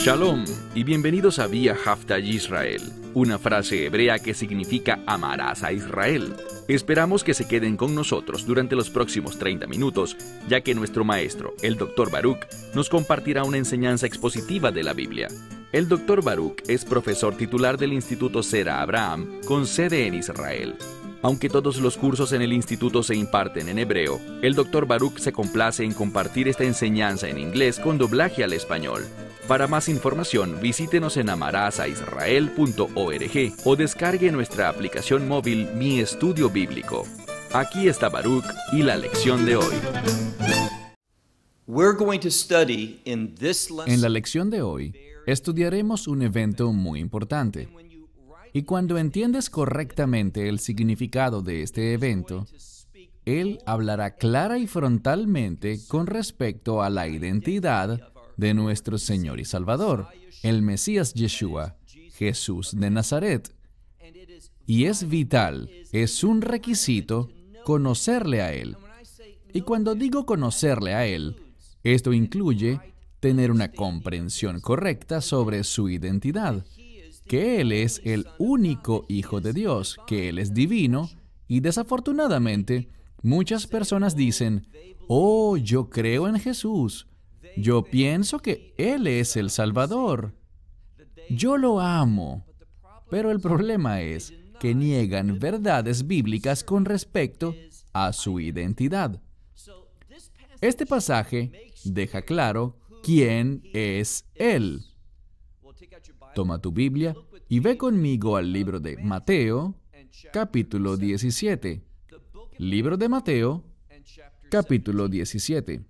Shalom y bienvenidos a Via Haftaj Israel, una frase hebrea que significa amarás a Israel. Esperamos que se queden con nosotros durante los próximos 30 minutos, ya que nuestro maestro, el Dr. Baruch, nos compartirá una enseñanza expositiva de la Biblia. El Dr. Baruch es profesor titular del Instituto Sera Abraham, con sede en Israel. Aunque todos los cursos en el instituto se imparten en hebreo, el Dr. Baruch se complace en compartir esta enseñanza en inglés con doblaje al español. Para más información, visítenos en amarazaisrael.org o descargue nuestra aplicación móvil Mi Estudio Bíblico. Aquí está Baruch y la lección de hoy. En la lección de hoy, estudiaremos un evento muy importante y cuando entiendes correctamente el significado de este evento, Él hablará clara y frontalmente con respecto a la identidad de nuestro Señor y Salvador, el Mesías Yeshua, Jesús de Nazaret. Y es vital, es un requisito conocerle a Él. Y cuando digo conocerle a Él, esto incluye tener una comprensión correcta sobre su identidad que Él es el único Hijo de Dios, que Él es divino, y desafortunadamente muchas personas dicen, oh, yo creo en Jesús, yo pienso que Él es el Salvador, yo lo amo, pero el problema es que niegan verdades bíblicas con respecto a su identidad. Este pasaje deja claro quién es Él. Toma tu Biblia y ve conmigo al libro de Mateo, capítulo 17. Libro de Mateo, capítulo 17.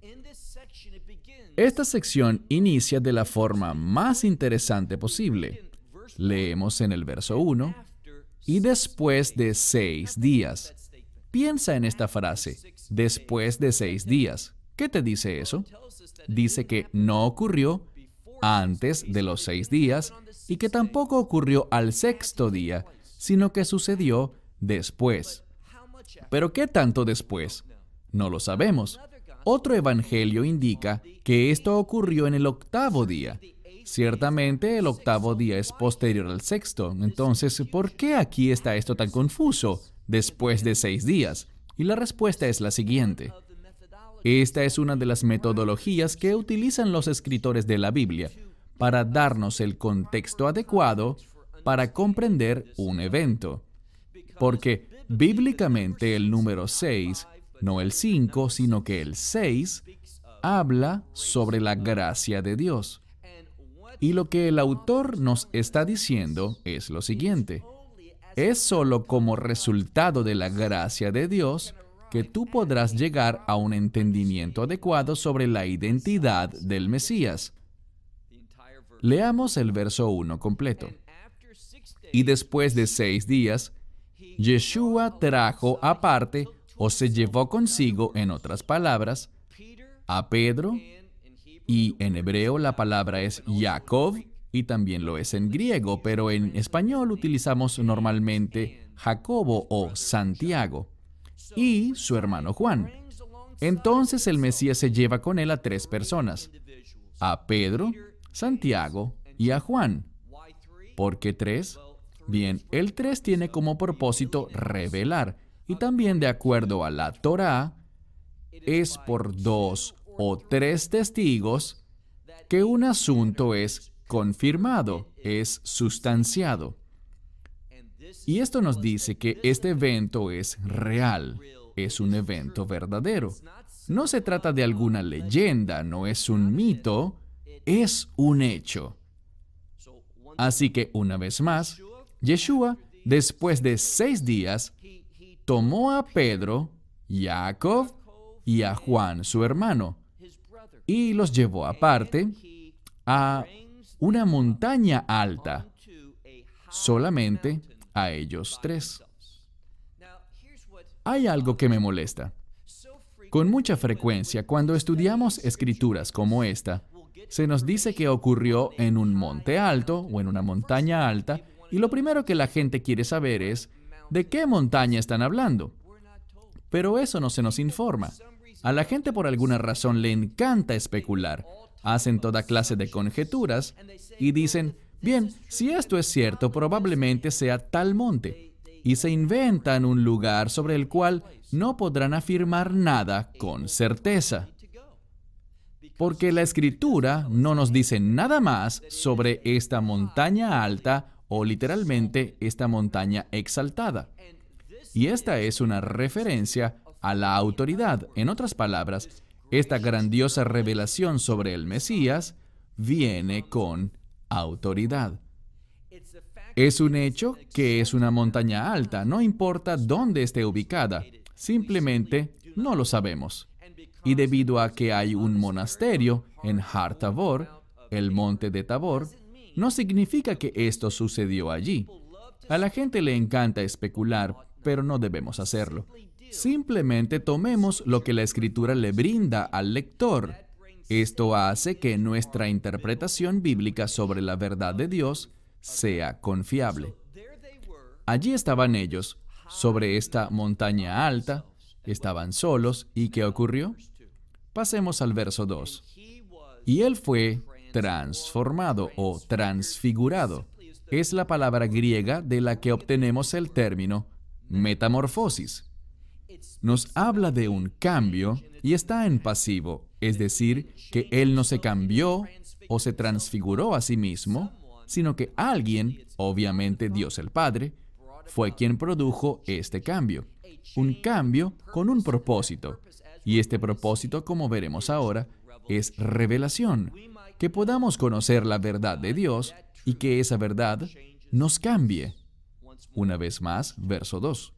Esta sección inicia de la forma más interesante posible. Leemos en el verso 1, y después de seis días. Piensa en esta frase, después de seis días. ¿Qué te dice eso? Dice que no ocurrió antes de los seis días, y que tampoco ocurrió al sexto día, sino que sucedió después. Pero ¿qué tanto después? No lo sabemos. Otro evangelio indica que esto ocurrió en el octavo día. Ciertamente el octavo día es posterior al sexto, entonces ¿por qué aquí está esto tan confuso después de seis días? Y la respuesta es la siguiente. Esta es una de las metodologías que utilizan los escritores de la Biblia para darnos el contexto adecuado para comprender un evento. Porque bíblicamente el número 6, no el 5, sino que el 6, habla sobre la gracia de Dios. Y lo que el autor nos está diciendo es lo siguiente. Es solo como resultado de la gracia de Dios que tú podrás llegar a un entendimiento adecuado sobre la identidad del Mesías. Leamos el verso 1 completo. Y después de seis días, Yeshua trajo aparte o se llevó consigo, en otras palabras, a Pedro, y en hebreo la palabra es Jacob, y también lo es en griego, pero en español utilizamos normalmente Jacobo o Santiago, y su hermano Juan. Entonces el Mesías se lleva con él a tres personas, a Pedro, Santiago y a Juan. ¿Por qué tres? Bien, el tres tiene como propósito revelar y también de acuerdo a la Torá, es por dos o tres testigos que un asunto es confirmado, es sustanciado. Y esto nos dice que este evento es real, es un evento verdadero. No se trata de alguna leyenda, no es un mito, es un hecho. Así que una vez más, Yeshua, después de seis días, tomó a Pedro, Jacob y a Juan, su hermano, y los llevó aparte a una montaña alta, solamente a ellos tres. Hay algo que me molesta. Con mucha frecuencia, cuando estudiamos escrituras como esta, se nos dice que ocurrió en un monte alto o en una montaña alta y lo primero que la gente quiere saber es de qué montaña están hablando. Pero eso no se nos informa. A la gente por alguna razón le encanta especular, hacen toda clase de conjeturas y dicen, bien, si esto es cierto, probablemente sea tal monte. Y se inventan un lugar sobre el cual no podrán afirmar nada con certeza porque la escritura no nos dice nada más sobre esta montaña alta o literalmente esta montaña exaltada. Y esta es una referencia a la autoridad. En otras palabras, esta grandiosa revelación sobre el Mesías viene con autoridad. Es un hecho que es una montaña alta, no importa dónde esté ubicada, simplemente no lo sabemos. Y debido a que hay un monasterio en Har Tabor, el monte de Tabor, no significa que esto sucedió allí. A la gente le encanta especular, pero no debemos hacerlo. Simplemente tomemos lo que la escritura le brinda al lector. Esto hace que nuestra interpretación bíblica sobre la verdad de Dios sea confiable. Allí estaban ellos, sobre esta montaña alta, estaban solos, ¿y qué ocurrió? Pasemos al verso 2. Y él fue transformado o transfigurado. Es la palabra griega de la que obtenemos el término metamorfosis. Nos habla de un cambio y está en pasivo, es decir, que él no se cambió o se transfiguró a sí mismo, sino que alguien, obviamente Dios el Padre, fue quien produjo este cambio. Un cambio con un propósito, y este propósito, como veremos ahora, es revelación, que podamos conocer la verdad de Dios y que esa verdad nos cambie. Una vez más, verso 2.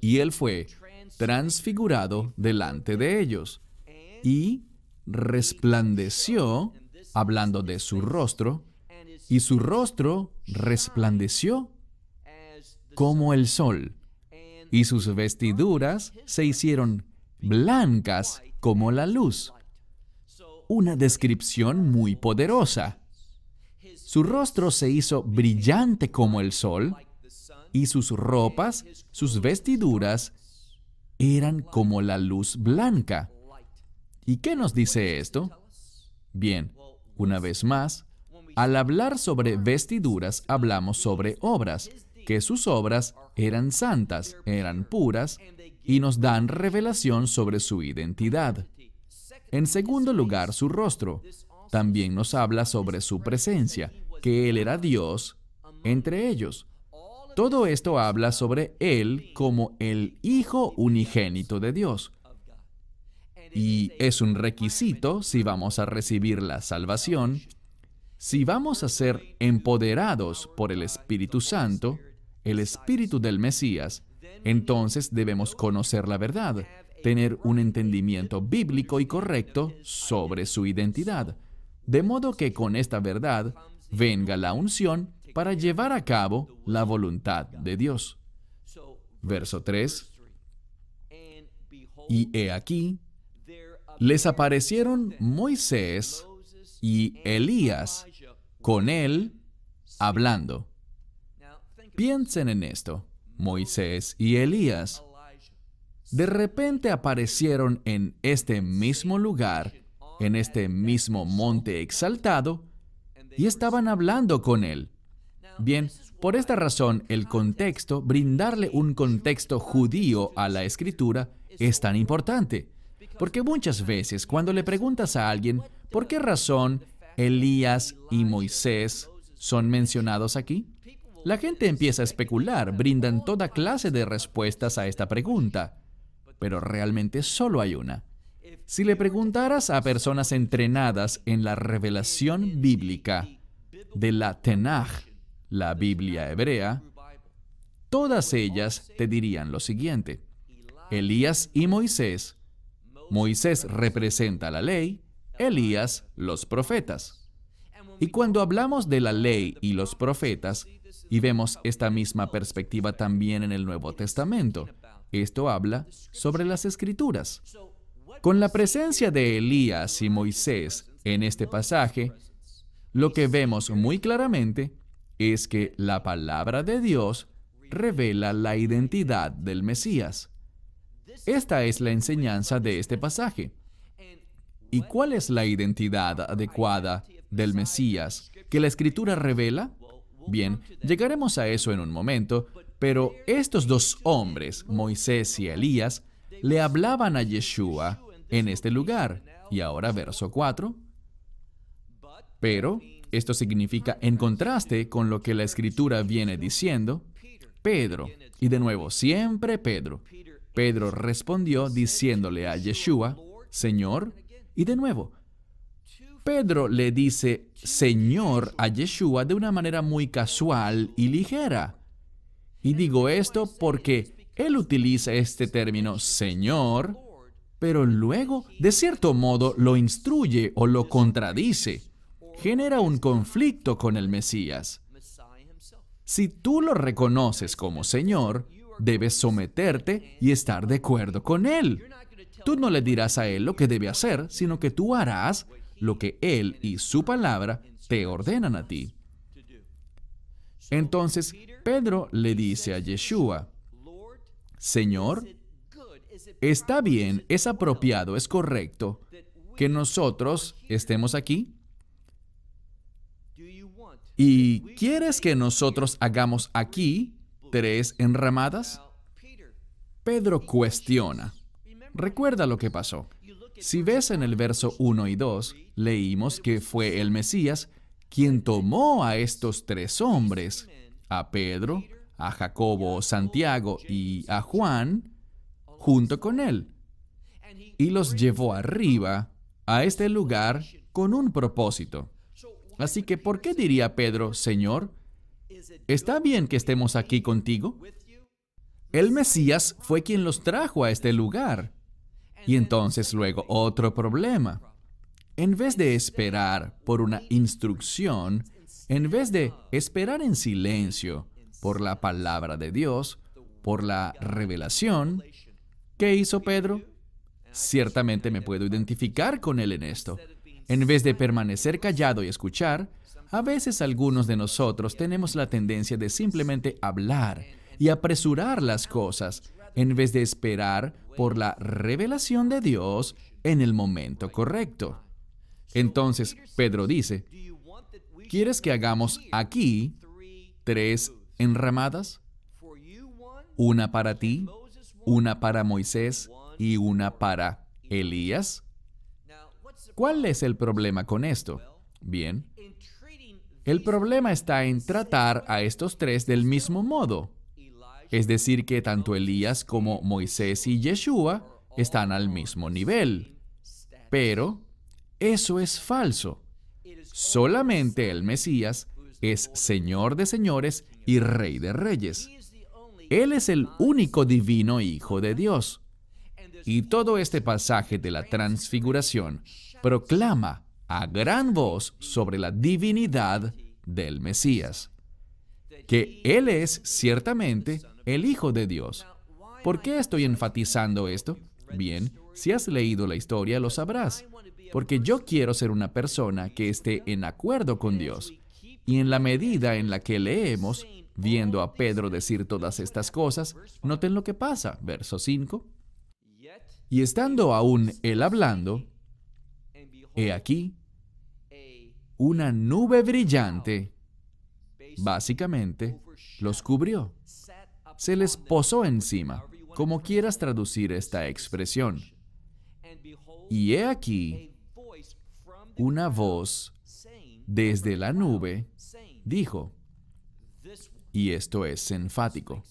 Y él fue transfigurado delante de ellos y resplandeció, hablando de su rostro, y su rostro resplandeció como el sol, y sus vestiduras se hicieron blancas como la luz. Una descripción muy poderosa. Su rostro se hizo brillante como el sol y sus ropas, sus vestiduras, eran como la luz blanca. ¿Y qué nos dice esto? Bien, una vez más, al hablar sobre vestiduras hablamos sobre obras, que sus obras eran santas, eran puras y nos dan revelación sobre su identidad. En segundo lugar, su rostro. También nos habla sobre su presencia, que Él era Dios entre ellos. Todo esto habla sobre Él como el Hijo unigénito de Dios. Y es un requisito si vamos a recibir la salvación, si vamos a ser empoderados por el Espíritu Santo, el Espíritu del Mesías, entonces debemos conocer la verdad, tener un entendimiento bíblico y correcto sobre su identidad, de modo que con esta verdad venga la unción para llevar a cabo la voluntad de Dios. Verso 3. Y he aquí, les aparecieron Moisés y Elías con él hablando. Piensen en esto. Moisés y Elías, de repente aparecieron en este mismo lugar, en este mismo monte exaltado, y estaban hablando con él. Bien, por esta razón el contexto, brindarle un contexto judío a la escritura, es tan importante. Porque muchas veces cuando le preguntas a alguien, ¿por qué razón Elías y Moisés son mencionados aquí? La gente empieza a especular, brindan toda clase de respuestas a esta pregunta, pero realmente solo hay una. Si le preguntaras a personas entrenadas en la revelación bíblica de la Tenaj, la Biblia hebrea, todas ellas te dirían lo siguiente. Elías y Moisés. Moisés representa la ley, Elías los profetas. Y cuando hablamos de la ley y los profetas, y vemos esta misma perspectiva también en el Nuevo Testamento. Esto habla sobre las escrituras. Con la presencia de Elías y Moisés en este pasaje, lo que vemos muy claramente es que la palabra de Dios revela la identidad del Mesías. Esta es la enseñanza de este pasaje. ¿Y cuál es la identidad adecuada del Mesías que la escritura revela? Bien, llegaremos a eso en un momento, pero estos dos hombres, Moisés y Elías, le hablaban a Yeshua en este lugar. Y ahora verso 4. Pero, esto significa en contraste con lo que la escritura viene diciendo, Pedro, y de nuevo, siempre Pedro. Pedro respondió diciéndole a Yeshua, Señor, y de nuevo, Pedro le dice Señor a Yeshua de una manera muy casual y ligera. Y digo esto porque él utiliza este término Señor, pero luego, de cierto modo, lo instruye o lo contradice. Genera un conflicto con el Mesías. Si tú lo reconoces como Señor, debes someterte y estar de acuerdo con Él. Tú no le dirás a Él lo que debe hacer, sino que tú harás lo que Él y su palabra te ordenan a ti. Entonces Pedro le dice a Yeshua, Señor, está bien, es apropiado, es correcto que nosotros estemos aquí. ¿Y quieres que nosotros hagamos aquí tres enramadas? Pedro cuestiona. Recuerda lo que pasó. Si ves en el verso 1 y 2, leímos que fue el Mesías quien tomó a estos tres hombres, a Pedro, a Jacobo, Santiago y a Juan, junto con él, y los llevó arriba a este lugar con un propósito. Así que, ¿por qué diría Pedro, Señor, ¿está bien que estemos aquí contigo? El Mesías fue quien los trajo a este lugar y entonces luego otro problema. En vez de esperar por una instrucción, en vez de esperar en silencio por la palabra de Dios, por la revelación, ¿qué hizo Pedro? Ciertamente me puedo identificar con él en esto. En vez de permanecer callado y escuchar, a veces algunos de nosotros tenemos la tendencia de simplemente hablar y apresurar las cosas en vez de esperar por la revelación de Dios en el momento correcto. Entonces, Pedro dice, ¿quieres que hagamos aquí tres enramadas? Una para ti, una para Moisés y una para Elías. ¿Cuál es el problema con esto? Bien, el problema está en tratar a estos tres del mismo modo. Es decir, que tanto Elías como Moisés y Yeshua están al mismo nivel. Pero eso es falso. Solamente el Mesías es Señor de señores y Rey de reyes. Él es el único divino Hijo de Dios. Y todo este pasaje de la transfiguración proclama a gran voz sobre la divinidad del Mesías, que Él es ciertamente el Hijo de Dios. ¿Por qué estoy enfatizando esto? Bien, si has leído la historia lo sabrás, porque yo quiero ser una persona que esté en acuerdo con Dios. Y en la medida en la que leemos, viendo a Pedro decir todas estas cosas, noten lo que pasa, verso 5. Y estando aún él hablando, he aquí una nube brillante, básicamente, los cubrió se les posó encima, como quieras traducir esta expresión. Y he aquí una voz desde la nube dijo, y esto es enfático,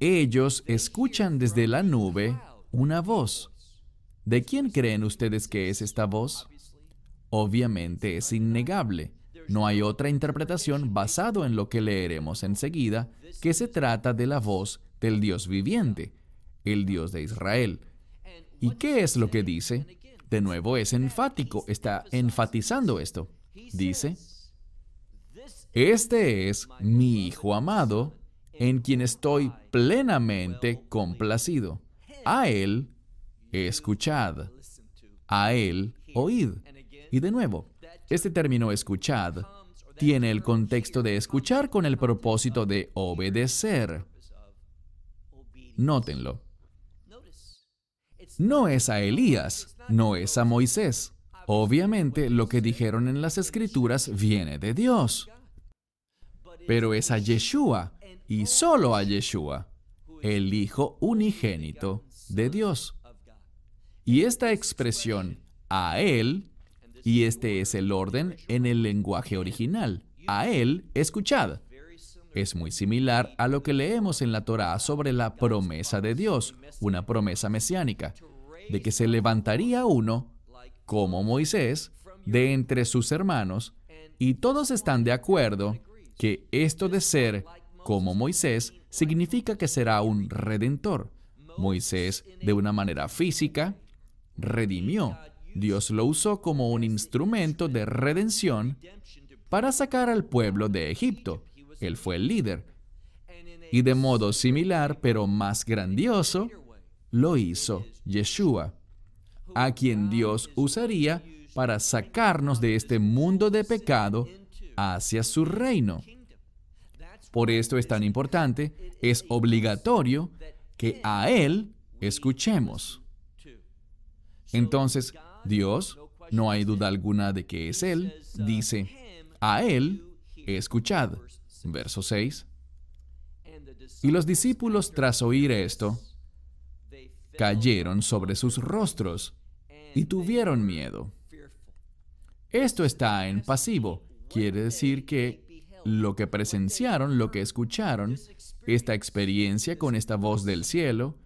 ellos escuchan desde la nube una voz. ¿De quién creen ustedes que es esta voz? Obviamente es innegable no hay otra interpretación basado en lo que leeremos enseguida, que se trata de la voz del Dios viviente, el Dios de Israel. ¿Y qué es lo que dice? De nuevo es enfático, está enfatizando esto. Dice, este es mi Hijo amado, en quien estoy plenamente complacido. A Él escuchad, a Él oíd. Y de nuevo, este término escuchad tiene el contexto de escuchar con el propósito de obedecer. Nótenlo. No es a Elías, no es a Moisés. Obviamente lo que dijeron en las escrituras viene de Dios. Pero es a Yeshua, y solo a Yeshua, el Hijo unigénito de Dios. Y esta expresión, a Él, y este es el orden en el lenguaje original. A él, escuchad. Es muy similar a lo que leemos en la Torá sobre la promesa de Dios, una promesa mesiánica, de que se levantaría uno, como Moisés, de entre sus hermanos, y todos están de acuerdo que esto de ser como Moisés significa que será un redentor. Moisés, de una manera física, redimió Dios lo usó como un instrumento de redención para sacar al pueblo de Egipto. Él fue el líder. Y de modo similar, pero más grandioso, lo hizo Yeshua, a quien Dios usaría para sacarnos de este mundo de pecado hacia su reino. Por esto es tan importante, es obligatorio que a Él escuchemos. Entonces, Dios, no hay duda alguna de que es Él, dice, a Él escuchad. Verso 6. Y los discípulos tras oír esto, cayeron sobre sus rostros y tuvieron miedo. Esto está en pasivo, quiere decir que lo que presenciaron, lo que escucharon, esta experiencia con esta voz del cielo,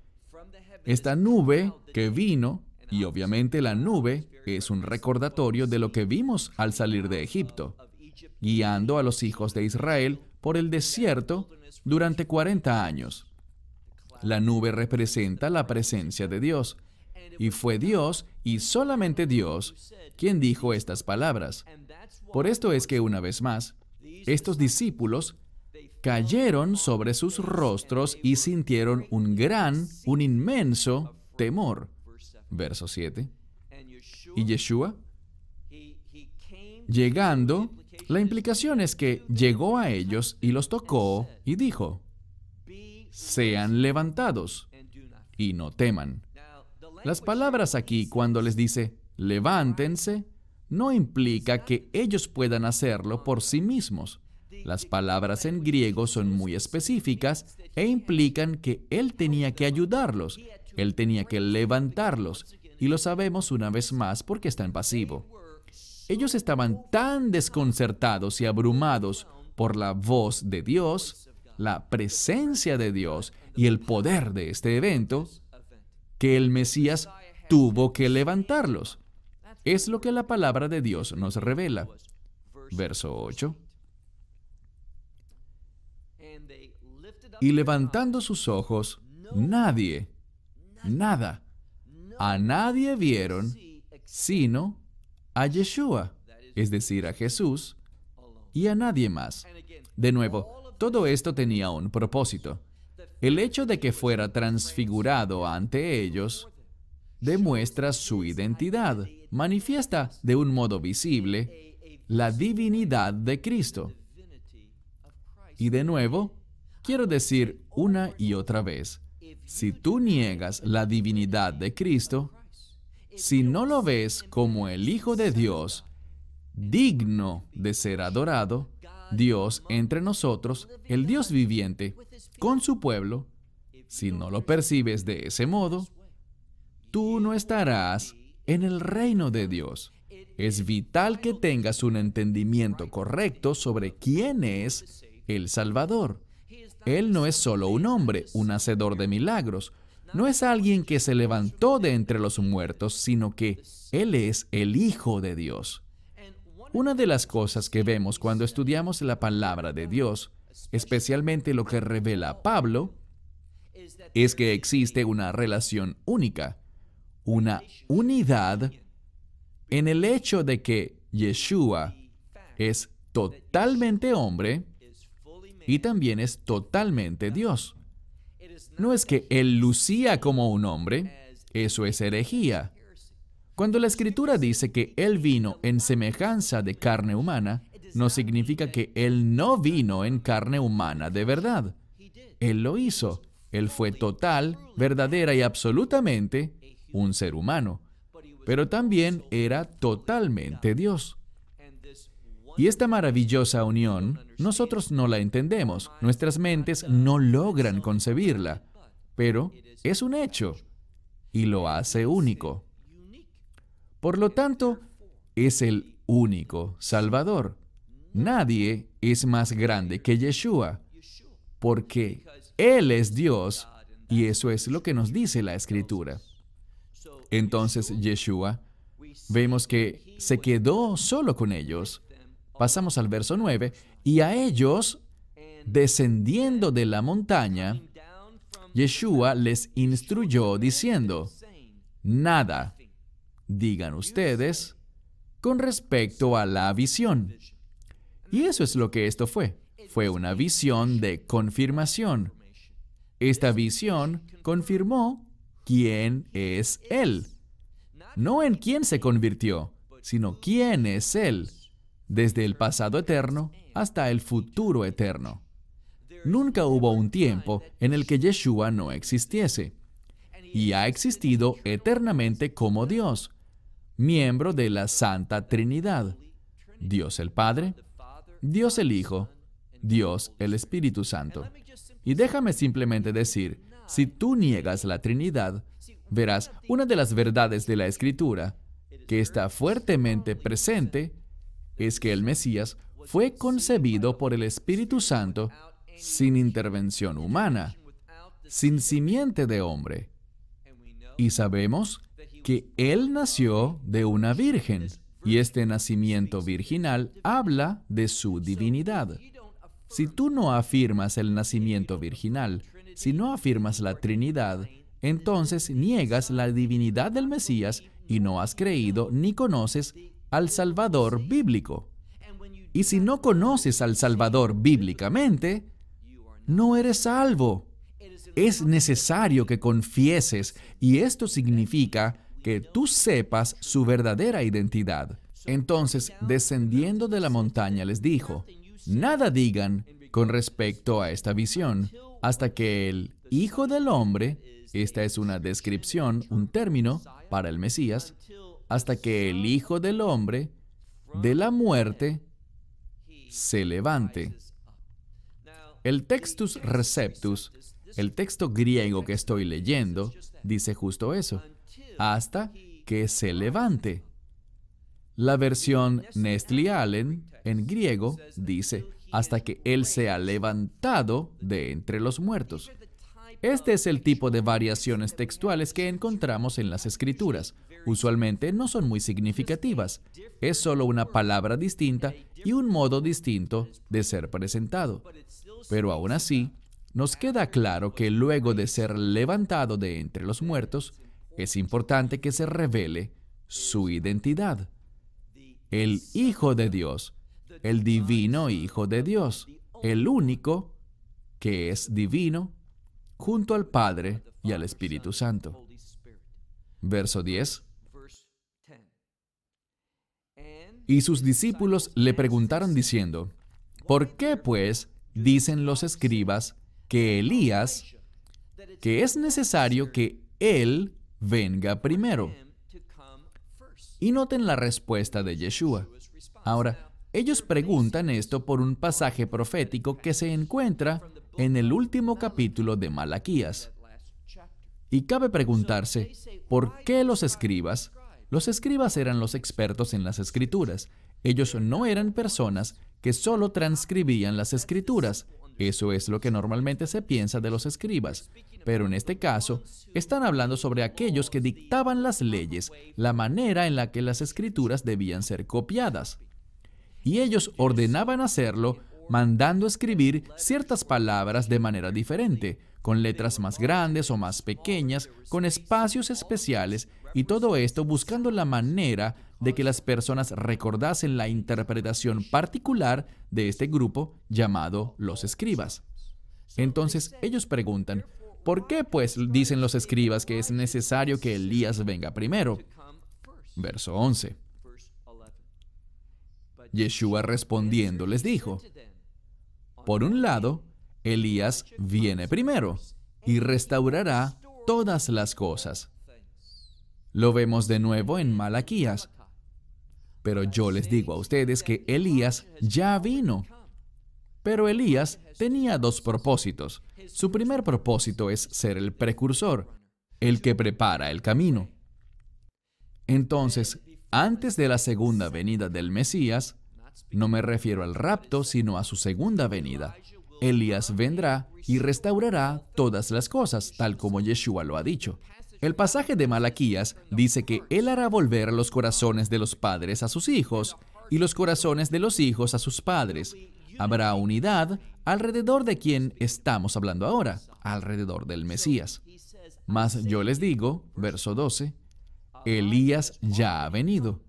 esta nube que vino, y obviamente la nube es un recordatorio de lo que vimos al salir de Egipto, guiando a los hijos de Israel por el desierto durante 40 años. La nube representa la presencia de Dios. Y fue Dios, y solamente Dios, quien dijo estas palabras. Por esto es que una vez más, estos discípulos cayeron sobre sus rostros y sintieron un gran, un inmenso temor verso 7. Y Yeshua, llegando, la implicación es que llegó a ellos y los tocó y dijo, sean levantados y no teman. Las palabras aquí cuando les dice, levántense, no implica que ellos puedan hacerlo por sí mismos. Las palabras en griego son muy específicas e implican que Él tenía que ayudarlos, él tenía que levantarlos, y lo sabemos una vez más porque está en pasivo. Ellos estaban tan desconcertados y abrumados por la voz de Dios, la presencia de Dios y el poder de este evento, que el Mesías tuvo que levantarlos. Es lo que la palabra de Dios nos revela. Verso 8. Y levantando sus ojos, nadie nada. A nadie vieron sino a Yeshua, es decir, a Jesús, y a nadie más. De nuevo, todo esto tenía un propósito. El hecho de que fuera transfigurado ante ellos demuestra su identidad, manifiesta de un modo visible la divinidad de Cristo. Y de nuevo, quiero decir una y otra vez, si tú niegas la divinidad de Cristo, si no lo ves como el Hijo de Dios, digno de ser adorado, Dios entre nosotros, el Dios viviente, con su pueblo, si no lo percibes de ese modo, tú no estarás en el reino de Dios. Es vital que tengas un entendimiento correcto sobre quién es el Salvador. Él no es solo un hombre, un hacedor de milagros. No es alguien que se levantó de entre los muertos, sino que Él es el Hijo de Dios. Una de las cosas que vemos cuando estudiamos la palabra de Dios, especialmente lo que revela Pablo, es que existe una relación única, una unidad en el hecho de que Yeshua es totalmente hombre y también es totalmente Dios. No es que él lucía como un hombre, eso es herejía. Cuando la escritura dice que él vino en semejanza de carne humana, no significa que él no vino en carne humana de verdad. Él lo hizo. Él fue total, verdadera y absolutamente un ser humano, pero también era totalmente Dios. Y esta maravillosa unión, nosotros no la entendemos, nuestras mentes no logran concebirla, pero es un hecho y lo hace único. Por lo tanto, es el único Salvador. Nadie es más grande que Yeshua, porque Él es Dios y eso es lo que nos dice la Escritura. Entonces Yeshua, vemos que se quedó solo con ellos Pasamos al verso 9. Y a ellos, descendiendo de la montaña, Yeshua les instruyó diciendo, nada digan ustedes con respecto a la visión. Y eso es lo que esto fue. Fue una visión de confirmación. Esta visión confirmó quién es Él. No en quién se convirtió, sino quién es Él desde el pasado eterno hasta el futuro eterno. Nunca hubo un tiempo en el que Yeshua no existiese, y ha existido eternamente como Dios, miembro de la Santa Trinidad, Dios el Padre, Dios el Hijo, Dios el Espíritu Santo. Y déjame simplemente decir, si tú niegas la Trinidad, verás una de las verdades de la Escritura que está fuertemente presente es que el Mesías fue concebido por el Espíritu Santo sin intervención humana, sin simiente de hombre. Y sabemos que Él nació de una virgen, y este nacimiento virginal habla de su divinidad. Si tú no afirmas el nacimiento virginal, si no afirmas la Trinidad, entonces niegas la divinidad del Mesías y no has creído ni conoces al Salvador bíblico. Y si no conoces al Salvador bíblicamente, no eres salvo. Es necesario que confieses y esto significa que tú sepas su verdadera identidad. Entonces, descendiendo de la montaña, les dijo, nada digan con respecto a esta visión hasta que el Hijo del Hombre, esta es una descripción, un término para el Mesías, hasta que el Hijo del Hombre de la muerte se levante. El Textus Receptus, el texto griego que estoy leyendo, dice justo eso, hasta que se levante. La versión Nestle Allen en griego dice hasta que Él sea levantado de entre los muertos. Este es el tipo de variaciones textuales que encontramos en las escrituras usualmente no son muy significativas. Es solo una palabra distinta y un modo distinto de ser presentado. Pero aún así, nos queda claro que luego de ser levantado de entre los muertos, es importante que se revele su identidad. El Hijo de Dios, el divino Hijo de Dios, el único que es divino, junto al Padre y al Espíritu Santo. Verso 10. Y sus discípulos le preguntaron diciendo, ¿por qué pues dicen los escribas que Elías, que es necesario que él venga primero? Y noten la respuesta de Yeshua. Ahora, ellos preguntan esto por un pasaje profético que se encuentra en el último capítulo de Malaquías. Y cabe preguntarse, ¿por qué los escribas los escribas eran los expertos en las escrituras. Ellos no eran personas que solo transcribían las escrituras. Eso es lo que normalmente se piensa de los escribas. Pero en este caso, están hablando sobre aquellos que dictaban las leyes, la manera en la que las escrituras debían ser copiadas. Y ellos ordenaban hacerlo mandando escribir ciertas palabras de manera diferente, con letras más grandes o más pequeñas, con espacios especiales y todo esto buscando la manera de que las personas recordasen la interpretación particular de este grupo llamado los escribas. Entonces ellos preguntan, ¿por qué pues dicen los escribas que es necesario que Elías venga primero? Verso 11. Yeshua respondiendo les dijo, por un lado, Elías viene primero y restaurará todas las cosas. Lo vemos de nuevo en Malaquías. Pero yo les digo a ustedes que Elías ya vino. Pero Elías tenía dos propósitos. Su primer propósito es ser el precursor, el que prepara el camino. Entonces, antes de la segunda venida del Mesías, no me refiero al rapto, sino a su segunda venida, Elías vendrá y restaurará todas las cosas, tal como Yeshua lo ha dicho. El pasaje de Malaquías dice que Él hará volver los corazones de los padres a sus hijos y los corazones de los hijos a sus padres. Habrá unidad alrededor de quien estamos hablando ahora, alrededor del Mesías. Mas yo les digo, verso 12, Elías ya ha venido.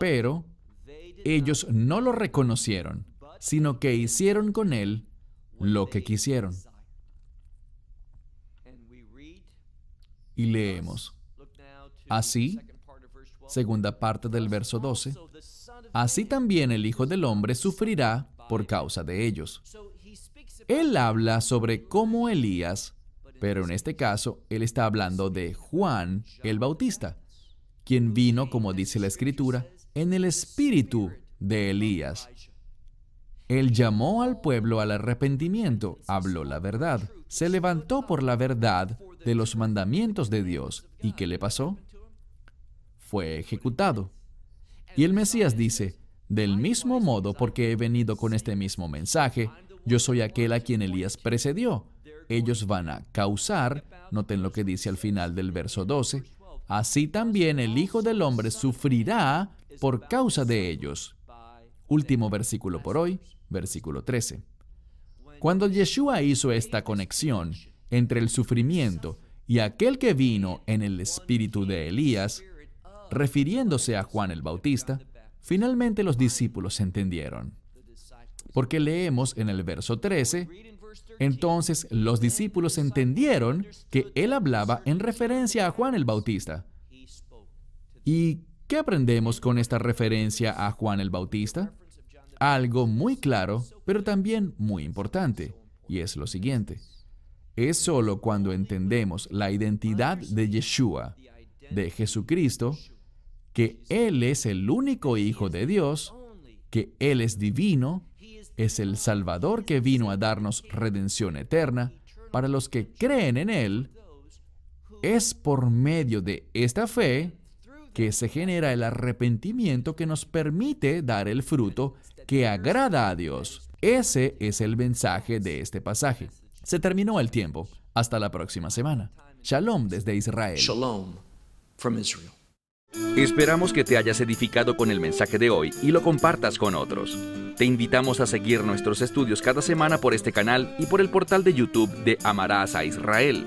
Pero ellos no lo reconocieron, sino que hicieron con él lo que quisieron. Y leemos. Así, segunda parte del verso 12, así también el Hijo del Hombre sufrirá por causa de ellos. Él habla sobre cómo Elías, pero en este caso él está hablando de Juan el Bautista, quien vino, como dice la escritura, en el espíritu de Elías. Él llamó al pueblo al arrepentimiento, habló la verdad, se levantó por la verdad de los mandamientos de Dios. ¿Y qué le pasó? Fue ejecutado. Y el Mesías dice, del mismo modo, porque he venido con este mismo mensaje, yo soy aquel a quien Elías precedió. Ellos van a causar, noten lo que dice al final del verso 12, así también el Hijo del Hombre sufrirá por causa de ellos. Último versículo por hoy, versículo 13. Cuando Yeshua hizo esta conexión, entre el sufrimiento y aquel que vino en el espíritu de Elías, refiriéndose a Juan el Bautista, finalmente los discípulos entendieron. Porque leemos en el verso 13, entonces los discípulos entendieron que él hablaba en referencia a Juan el Bautista. ¿Y qué aprendemos con esta referencia a Juan el Bautista? Algo muy claro, pero también muy importante, y es lo siguiente. Es solo cuando entendemos la identidad de Yeshua, de Jesucristo, que Él es el único Hijo de Dios, que Él es divino, es el Salvador que vino a darnos redención eterna para los que creen en Él, es por medio de esta fe que se genera el arrepentimiento que nos permite dar el fruto que agrada a Dios. Ese es el mensaje de este pasaje. Se terminó el tiempo. Hasta la próxima semana. Shalom desde Israel. Shalom from Israel. Esperamos que te hayas edificado con el mensaje de hoy y lo compartas con otros. Te invitamos a seguir nuestros estudios cada semana por este canal y por el portal de YouTube de Amarás a Israel.